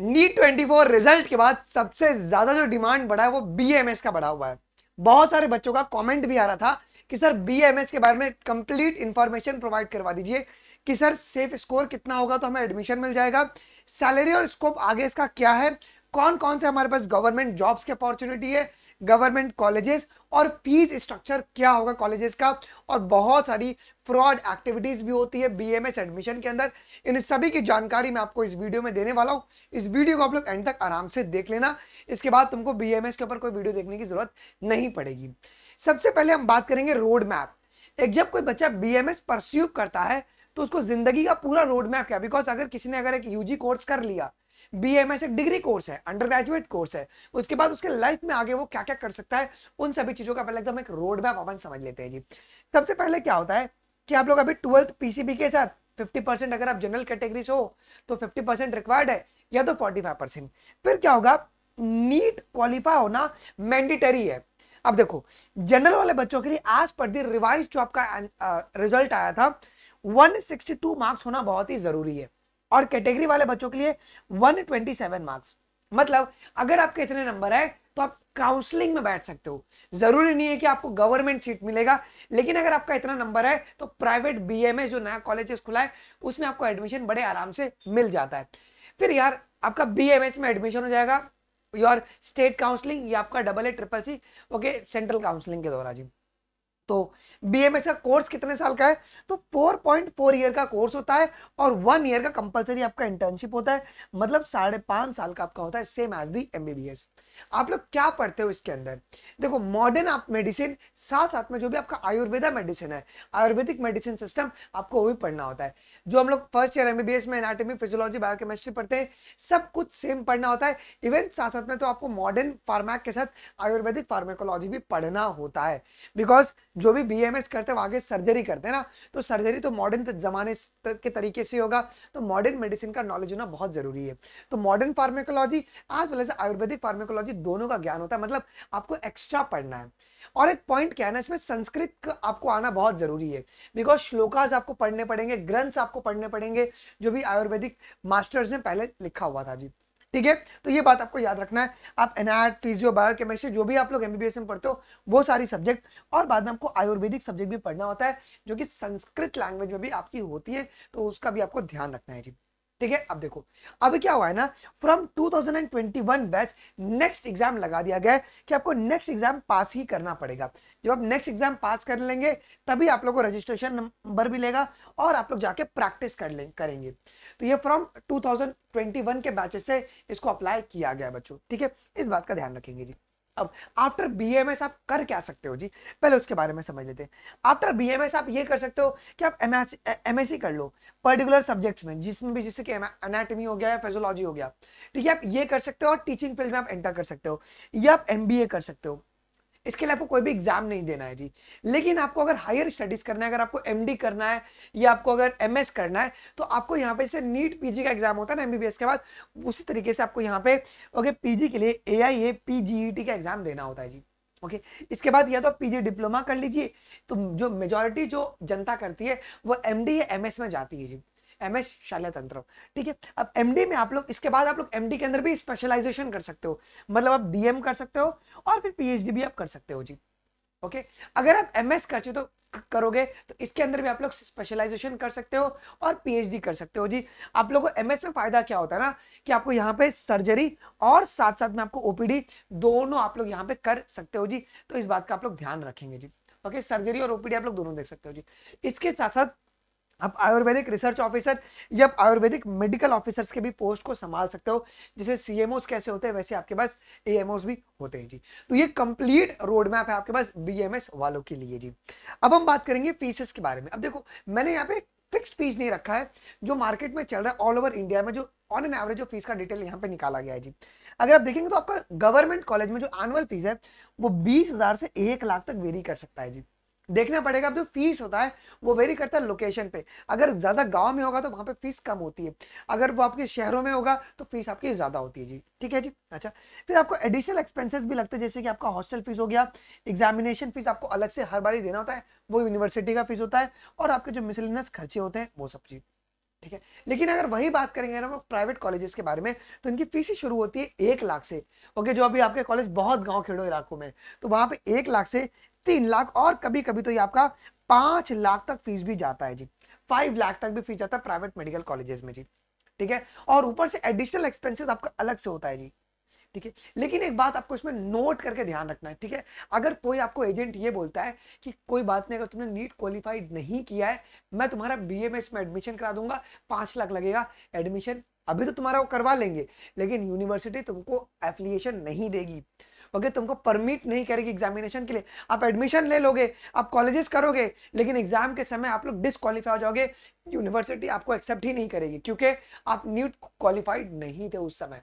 NEET four result के बाद सबसे ज्यादा जो डिमांड बढ़ा है वो बीएमएस का बढ़ा हुआ है बहुत सारे बच्चों का कमेंट भी आ रहा था कि सर बीएमएस के बारे में कंप्लीट इंफॉर्मेशन प्रोवाइड करवा दीजिए कि सर सेफ स्कोर कितना होगा तो हमें एडमिशन मिल जाएगा सैलरी और स्कोप आगे इसका क्या है कौन कौन से हमारे पास गवर्नमेंट जॉब्स की अपॉर्चुनिटी है गवर्नमेंट कॉलेजेस और फीस स्ट्रक्चर क्या होगा कॉलेजेस का और बहुत सारी फ्रॉड एक्टिविटीज भी होती है बीएमएस एडमिशन के अंदर इन सभी की जानकारी मैं आपको इस वीडियो में देने वाला हूँ इस वीडियो को आप लोग एंड तक आराम से देख लेना इसके बाद तुमको बी के ऊपर कोई वीडियो देखने की जरूरत नहीं पड़ेगी सबसे पहले हम बात करेंगे रोड मैप एक जब कोई बच्चा बी एम करता है तो उसको जिंदगी का पूरा रोड मैप क्या बिकॉज अगर किसी ने अगर एक यूजी कोर्स कर लिया बी एम एस एक डिग्री कोर्स है अंडर ग्रेजुएट कोर्स है उसके बाद उसके लाइफ में आगे वो क्या क्या कर सकता है उन सभी चीजों का पहले एकदम एक रोड मैप अपन समझ लेते हैं जी सबसे पहले क्या होता है कि आप लोग अभी ट्वेल्थ पीसीबी के साथ 50% अगर आप जनरल कैटेगरी से हो तो 50% रिक्वायर्ड है या तो 45% फिर क्या होगा नीट क्वालिफाई होना मैंडेटरी है अब देखो जनरल वाले बच्चों के लिए आज पर दी रिवाइज जो आपका रिजल्ट uh, आया था 162 मार्क्स होना बहुत ही जरूरी है और कैटेगरी वाले बच्चों के लिए 127 मार्क्स मतलब अगर आपके इतने नंबर है तो आप काउंसलिंग में बैठ सकते हो जरूरी नहीं है कि आपको गवर्नमेंट सीट मिलेगा लेकिन अगर आपका इतना नंबर है तो प्राइवेट बीए में जो नया कॉलेजेस खुला है उसमें आपको एडमिशन बड़े आराम से मिल जाता है फिर यार आपका बीएमएस में एडमिशन हो जाएगा योर स्टेट काउंसलिंग या आपका double A triple C okay central counselling के द्वारा जी दोस्तों बीएमएस का कोर्स कितने साल का है तो 4.4 ईयर का कोर्स होता है और वन ईयर का कंपलसरी आपका इंटर्नशिप होता है मतलब साढ़े पांच साल का आपका होता है सेम एज दी एमबीबीएस आप लोग क्या पढ़ते हो इसके अंदर देखो मॉडर्न आप मेडिसिन साथ साथ में जो भी आपका आयुर्वेदा मेडिसिन है आयुर्वेदिक मेडिसिन सिस्टम आपको वो भी पढ़ना होता है जो हम लोग फर्स्ट ईयर एमबीबीएस में एनाटॉमी फिजियोलॉजी बायोकेमिस्ट्री पढ़ते हैं सब कुछ सेम पढ़ना होता है इवन साथ साथ में तो आपको मॉडर्न फार्मैक के साथ आयुर्वेदिक फार्मेकोलॉजी भी पढ़ना होता है बिकॉज जो भी बी करते हैं आगे सर्जरी करते हैं ना तो सर्जरी तो मॉडर्न जमाने के तरीके से होगा तो मॉडर्न मेडिसिन का नॉलेज होना बहुत जरूरी है तो modern pharmacology as well as ayurvedic pharmacology क्योंकि दोनों का ज्ञान होता है मतलब आपको एक्स्ट्रा पढ़ना है और एक पॉइंट क्या है ना इसमें संस्कृत आपको आना बहुत जरूरी है बिकॉज श्लोकाज आपको पढ़ने पड़ेंगे ग्रंथ आपको पढ़ने पड़ेंगे जो भी आयुर्वेदिक मास्टर्स ने पहले लिखा हुआ था जी ठीक है तो ये बात आपको याद रखना है आप एनआर फिजियो बायोकेमिस्ट्री जो भी आप लोग एमबीबीएस में पढ़ते हो वो सारी सब्जेक्ट और बाद में आपको आयुर्वेदिक सब्जेक्ट भी पढ़ना होता है जो कि संस्कृत लैंग्वेज में भी आपकी होती है तो उसका भी आपको ध्यान रखना है जी ठीक है अब देखो अब क्या हुआ है ना फ्रॉम 2021 बैच नेक्स्ट एग्जाम लगा दिया गया है कि आपको नेक्स्ट एग्जाम पास ही करना पड़ेगा जब आप नेक्स्ट एग्जाम पास कर लेंगे तभी आप लोग को रजिस्ट्रेशन नंबर मिलेगा और आप लोग जाके प्रैक्टिस कर लें करेंगे तो ये फ्रॉम 2021 के बैचेस से इसको अप्लाई किया गया बच्चों ठीक है इस बात का ध्यान रखेंगे जी अब आफ्टर बीएमएस आप कर क्या सकते हो जी पहले उसके बारे में समझ लेते हैं आफ्टर बीएमएस आप ये कर सकते हो कि आप एम एस e कर लो पर्टिकुलर सब्जेक्ट्स में जिसमें भी जैसे कि एनाटॉमी हो गया या फिजोलॉजी हो गया ठीक है आप ये कर सकते हो और टीचिंग फील्ड में आप एंटर कर सकते हो या आप एम कर सकते हो इसके लिए आपको कोई भी एग्जाम नहीं देना है जी लेकिन आपको अगर हायर स्टडीज करना है अगर आपको एमडी करना है या आपको अगर एमएस करना है तो आपको यहाँ पे नीट पीजी का एग्जाम होता है ना एमबीबीएस के बाद उसी तरीके से आपको यहाँ पे ओके पीजी के लिए ए आई ए पीजीईटी का एग्जाम देना होता है जी ओके okay. इसके बाद या तो आप पीजी डिप्लोमा कर लीजिए तो जो मेजोरिटी जो जनता करती है वो एमडी या एमएस में जाती है जी एम एस शाल्या तंत्र ठीक है अब एम डी में आप लोग इसके बाद आप लोग एम डी के अंदर भी स्पेशलाइजेशन कर सकते हो मतलब आप डीएम कर सकते हो और फिर पी एच डी भी आप कर सकते हो जी ओके अगर आप एम एस करचे तो करोगे तो इसके अंदर भी आप लोग स्पेशलाइजेशन कर सकते हो और पीएचडी कर सकते हो जी आप लोगों को एमएस में फायदा क्या होता है ना कि आपको यहाँ पे सर्जरी और साथ साथ में आपको ओपीडी दोनों आप लोग यहाँ पे कर सकते हो जी तो इस बात का आप लोग ध्यान रखेंगे जी ओके सर्जरी और ओपीडी आप लोग दोनों देख सकते हो जी इसके साथ साथ आप आयुर्वेदिक रिसर्च ऑफिसर या आप आयुर्वेदिक मेडिकल ऑफिसर्स के भी पोस्ट को संभाल सकते हो जैसे सी कैसे होते हैं वैसे आपके पास ए भी होते हैं जी तो ये कंप्लीट रोड मैप है आपके पास बी वालों के लिए जी अब हम बात करेंगे फीसेस के बारे में अब देखो मैंने यहाँ पे फिक्स्ड फीस नहीं रखा है जो मार्केट में चल रहा है ऑल ओवर इंडिया में जो ऑन एन एवरेज जो फीस का डिटेल यहाँ पे निकाला गया है जी अगर आप देखेंगे तो आपका गवर्नमेंट कॉलेज में जो एनुअल फीस है वो बीस से एक लाख तक वेरी कर सकता है जी देखना पड़ेगा जो फीस होता है वो वेरी करता है लोकेशन पे अगर ज़्यादा गांव में होगा तो वहां पे फीस कम होती है अगर वो आपके शहरों में होगा तो फीस आपकी ज़्यादा होती है जी ठीक है जी अच्छा फिर आपको एडिशनल एक्सपेंसेस भी लगते हैं जैसे कि आपका हॉस्टल फीस हो गया एग्जामिनेशन फीस आपको अलग से हर बार ही देना होता है वो यूनिवर्सिटी का फीस होता है और आपके जो मिसलिनस खर्चे होते हैं वो सब चीज़ ठीक है लेकिन अगर वही बात करेंगे ना प्राइवेट कॉलेजेस के बारे में तो इनकी फीस ही शुरू होती है एक लाख से ओके जो अभी आपके कॉलेज बहुत गांव खेड़ों इलाकों में तो वहां पे एक लाख से तीन लाख और कभी कभी तो ये आपका पांच लाख तक फीस भी जाता है जी फाइव लाख तक भी फीस जाता है प्राइवेट मेडिकल कॉलेजेस में जी ठीक है और ऊपर से एडिशनल एक्सपेंसेस आपका अलग से होता है जी ठीक है लेकिन एक बात आपको इसमें नोट करके ध्यान रखना है ठीक है अगर कोई आपको एजेंट ये बोलता है कि कोई बात नहीं अगर तुमने नीट क्वालिफाइड नहीं किया है मैं तुम्हारा बी में एडमिशन करा दूंगा पांच लाख लगेगा एडमिशन अभी तो तुम्हारा वो करवा लेंगे लेकिन यूनिवर्सिटी तुमको एफिलिएशन नहीं देगी ओके तुमको परमिट नहीं करेगी एग्जामिनेशन के लिए आप एडमिशन ले लोगे आप कॉलेजेस करोगे लेकिन एग्जाम के समय आप लोग डिसक्वालीफाई हो जाओगे यूनिवर्सिटी आपको एक्सेप्ट ही नहीं करेगी क्योंकि आप न्यूट क्वालिफाइड नहीं थे उस समय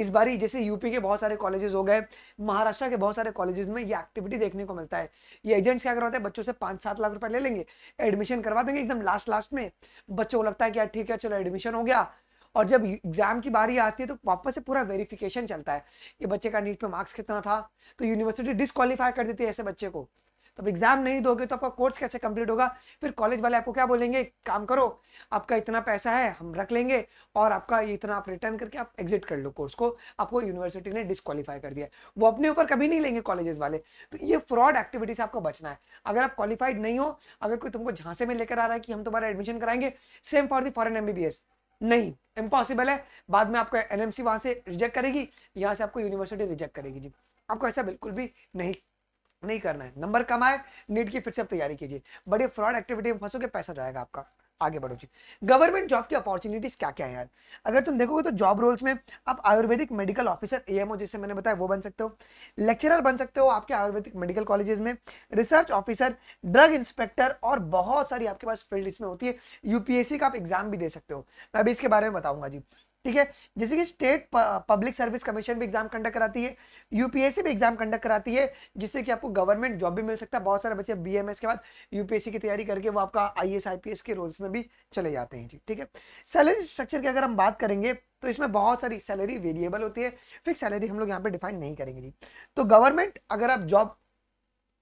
इस बारी जैसे यूपी के बहुत सारे कॉलेजेस हो गए महाराष्ट्र के बहुत सारे कॉलेजेस में ये एक्टिविटी देखने को मिलता है ये एजेंट्स क्या करवाते हैं बच्चों से पांच सात लाख रुपए ले लेंगे एडमिशन करवा देंगे एकदम लास्ट लास्ट में बच्चों को लगता है कि यार ठीक है चलो एडमिशन हो गया और जब एग्जाम की बारी आती है तो वापस से पूरा वेरिफिकेशन चलता है ये बच्चे का नीट पे मार्क्स कितना था तो यूनिवर्सिटी डिसक्वालीफाई कर देती है ऐसे बच्चे को तब एग्जाम नहीं दोगे तो आपका कोर्स कैसे कंप्लीट होगा फिर कॉलेज वाले आपको क्या बोलेंगे काम करो आपका इतना पैसा है हम रख लेंगे और आपका ये इतना आप रिटर्न करके आप एग्जिट कर लो कोर्स को आपको यूनिवर्सिटी ने डिस्कालीफाई कर दिया वो अपने ऊपर कभी नहीं लेंगे कॉलेजेस वाले तो ये फ्रॉड एक्टिविटी से आपको बचना है अगर आप क्वालिफाइड नहीं हो अगर कोई तुमको झांसे में लेकर आ रहा है कि हम तुम्हारा एडमिशन कराएंगे same for the foreign MBBS नहीं इम्पॉसिबल है बाद में आपको एनएमसी वहां से रिजेक्ट करेगी यहाँ से आपको यूनिवर्सिटी रिजेक्ट करेगी जी आपको ऐसा बिल्कुल भी नहीं नहीं करना है नंबर कम आए नीट की फिर से आप तैयारी कीजिए बड़ी फ्रॉड एक्टिविटी में फंसोगे पैसा जाएगा आपका आगे बढ़ो जी गवर्नमेंट जॉब की अपॉर्चुनिटीज क्या क्या है यार अगर तुम देखोगे तो जॉब रोल्स में आप ayurvedic medical officer A M O जिससे मैंने बताया वो बन सकते हो लेक्चरर बन सकते हो आपके आयुर्वेदिक मेडिकल कॉलेजेस में रिसर्च ऑफिसर ड्रग इंस्पेक्टर और बहुत सारी आपके पास फील्ड इसमें होती है यूपीएससी का आप एग्जाम भी दे सकते हो मैं अभी इसके बारे में बताऊंगा जी ठीक है जैसे कि स्टेट पब्लिक सर्विस कमीशन भी एग्जाम कंडक्ट कराती है यूपीएससी भी एग्जाम कंडक्ट कराती है जिससे कि आपको गवर्नमेंट जॉब भी मिल सकता है बहुत सारे बच्चे बीएमएस के बाद यूपीएससी की तैयारी करके वो आपका आईएएस आईपीएस के रोल्स में भी चले जाते हैं जी ठीक है सैलरी स्ट्रक्चर की अगर हम बात करेंगे तो इसमें बहुत सारी सैलरी वेरिएबल होती है फिक्स सैलरी हम लोग यहाँ पे डिफाइन नहीं करेंगे जी तो गवर्नमेंट अगर आप जॉब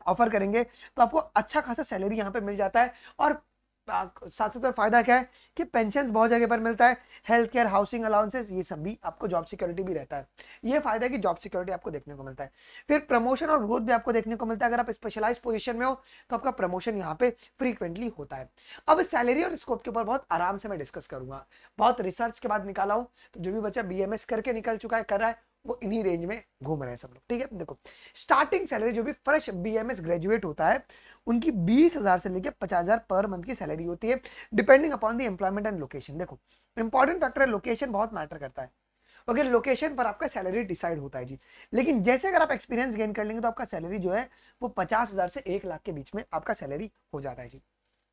ऑफर करेंगे तो आपको अच्छा खासा सैलरी यहाँ पे मिल जाता है और साथ साथ में फ़ायदा क्या है कि पेंशन बहुत जगह पर मिलता है हेल्थ केयर हाउसिंग अलाउंसेस ये सब भी आपको जॉब सिक्योरिटी भी रहता है ये फायदा है कि जॉब सिक्योरिटी आपको देखने को मिलता है फिर प्रमोशन और ग्रोथ भी आपको देखने को मिलता है अगर आप स्पेशलाइज पोजीशन में हो तो आपका प्रमोशन यहाँ पे फ्रीक्वेंटली होता है अब सैलरी और स्कोप के ऊपर बहुत आराम से मैं डिस्कस करूंगा बहुत रिसर्च के बाद निकाला हूँ तो जो भी बच्चा बी करके निकल चुका है कर रहा है वो इन्हीं रेंज में घूम रहे हैं सब लोग ठीक है देखो स्टार्टिंग सैलरी जो भी फ्रेश बीएमएस ग्रेजुएट होता है उनकी बीस हजार से लेकर पचास हजार पर मंथ की सैलरी होती है depending upon the employment and location देखो इंपॉर्टेंट फैक्टर है लोकेशन बहुत मैटर करता है ओके okay, लोकेशन पर आपका सैलरी डिसाइड होता है जी लेकिन जैसे अगर आप एक्सपीरियंस गेन कर लेंगे तो आपका सैलरी जो है वो पचास हजार से एक लाख के बीच में आपका सैलरी हो जाता है जी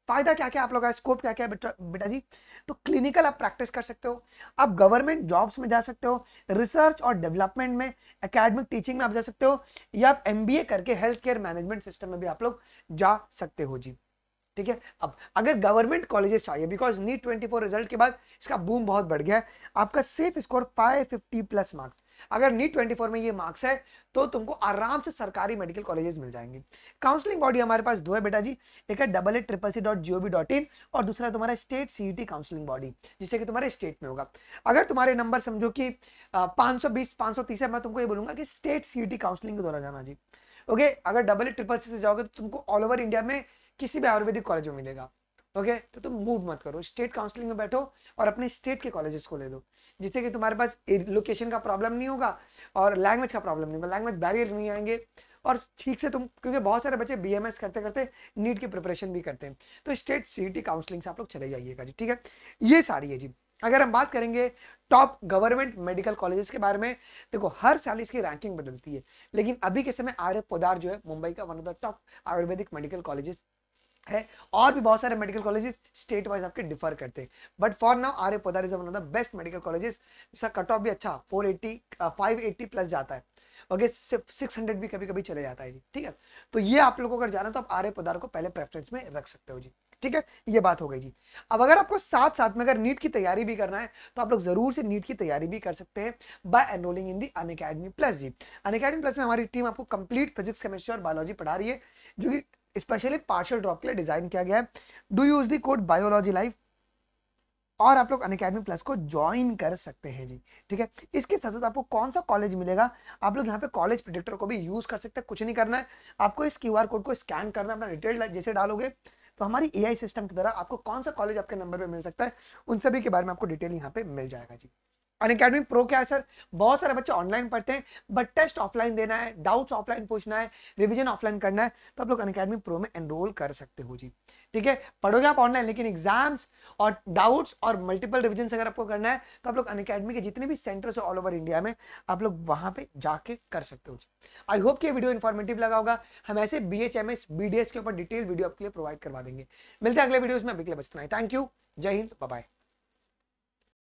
फायदा क्या क्या आप लोग का स्कोप क्या क्या बेटा बेटा जी तो क्लिनिकल आप प्रैक्टिस कर सकते हो आप गवर्नमेंट जॉब्स में जा सकते हो रिसर्च और डेवलपमेंट में एकेडमिक टीचिंग में आप जा सकते हो या आप एम करके हेल्थ केयर मैनेजमेंट सिस्टम में भी आप लोग जा सकते हो जी ठीक है अब अगर गवर्नमेंट कॉलेजेस चाहिए बिकॉज नीट ट्वेंटी रिजल्ट के बाद इसका बूम बहुत बढ़ गया है आपका safe score five plus marks अगर नीट ट्वेंटी में ये मार्क्स है तो तुमको आराम से सरकारी मेडिकल कॉलेजेस मिल जाएंगे काउंसलिंग बॉडी हमारे पास दो है बेटा जी एक है double eight triple C dot G O dot in और दूसरा तुम्हारा state C T counselling body जिससे कि तुम्हारे स्टेट में होगा अगर तुम्हारे नंबर समझो कि पाँच सौ बीस पाँच सौ तीस है मैं तुमको ये बोलूंगा कि स्टेट सी टी काउंसलिंग के द्वारा जाना जी ओके अगर डबल एट ट्रिपल सी से जाओगे तो तुमको ऑल ओवर इंडिया में किसी भी आयुर्वेदिक कॉलेज में मिलेगा ओके okay? तो तुम मूव मत करो स्टेट काउंसलिंग में बैठो और अपने स्टेट के कॉलेजेस को ले लो जिससे कि तुम्हारे पास लोकेशन का प्रॉब्लम नहीं होगा और लैंग्वेज का प्रॉब्लम नहीं होगा लैंग्वेज बैरियर नहीं आएंगे और ठीक से तुम क्योंकि बहुत सारे बच्चे बी करते करते नीट की प्रिपरेशन भी करते हैं तो स्टेट सी काउंसलिंग से आप लोग चले जाइएगा जी ठीक है ये सारी है जी अगर हम बात करेंगे टॉप गवर्नमेंट मेडिकल कॉलेजेस के बारे में देखो हर साल इसकी रैंकिंग बदलती है लेकिन अभी के समय आर्य पोदार जो है मुंबई का one of the top Ayurvedic medical colleges है और भी बहुत सारे मेडिकल कॉलेजेस स्टेट वाइज आपके डिफर करते हैं but for now R A Podar is one of the best medical colleges इसका कट ऑफ भी अच्छा four eighty five eighty plus जाता है ओके सिक्स हंड्रेड भी कभी कभी चले जाता है जी ठीक है तो ये आप लोगों को अगर जाना तो आप आर ए पोदार को पहले प्रेफरेंस में रख सकते हो जी ठीक है ये बात हो गई जी अब अगर आपको साथ साथ में अगर नीट की तैयारी भी करना है तो आप लोग जरूर से नीट की तैयारी भी कर सकते हैं by enrolling in the Unacademy plus जी अन अकेडमी प्लस में हमारी टीम आपको कंप्लीट फिजिक्स केमिस्ट्री और बायोलॉजी पढ़ा रही है जो कि स्पेशली पार्शल ड्रॉप के लिए डिज़ाइन किया गया है do use the code biology life और आप लोग अन अकेडमी प्लस को ज्वाइन कर सकते हैं जी ठीक है इसके साथ साथ आपको कौन सा कॉलेज मिलेगा आप लोग यहाँ पे कॉलेज प्रिडिक्टर को भी यूज़ कर सकते हैं कुछ नहीं करना है आपको इस क्यू कोड को स्कैन करना है अपना डिटेल जैसे डालोगे तो हमारी ए सिस्टम की तरह आपको कौन सा कॉलेज आपके नंबर पर मिल सकता है उन सभी के बारे में आपको डिटेल यहाँ पे मिल जाएगा जी अनकेडमी प्रो क्या है सर बहुत सारे बच्चे ऑनलाइन पढ़ते हैं बट टेस्ट ऑफलाइन देना है डाउट्स ऑफलाइन पूछना है रिवीजन ऑफलाइन करना है तो आप लोग अनकेडमी प्रो में एनरोल कर सकते हो जी ठीक है पढ़ोगे आप ऑनलाइन लेकिन एग्जाम्स और डाउट्स और मल्टीपल रिविजन अगर आपको करना है तो आप लोग अनकेडमी के जितने भी सेंटर्स ऑल ओवर इंडिया में आप लोग वहां पर जाके कर सकते हो जी आई होप कि वीडियो इन्फॉर्मेटिव लगा होगा हम ऐसे B H M S B D S के ऊपर डिटेल वीडियो आपके लिए प्रोवाइड करवा देंगे मिलते हैं अगले वीडियो में अगले बचना है थैंक यू जय हिंद बाय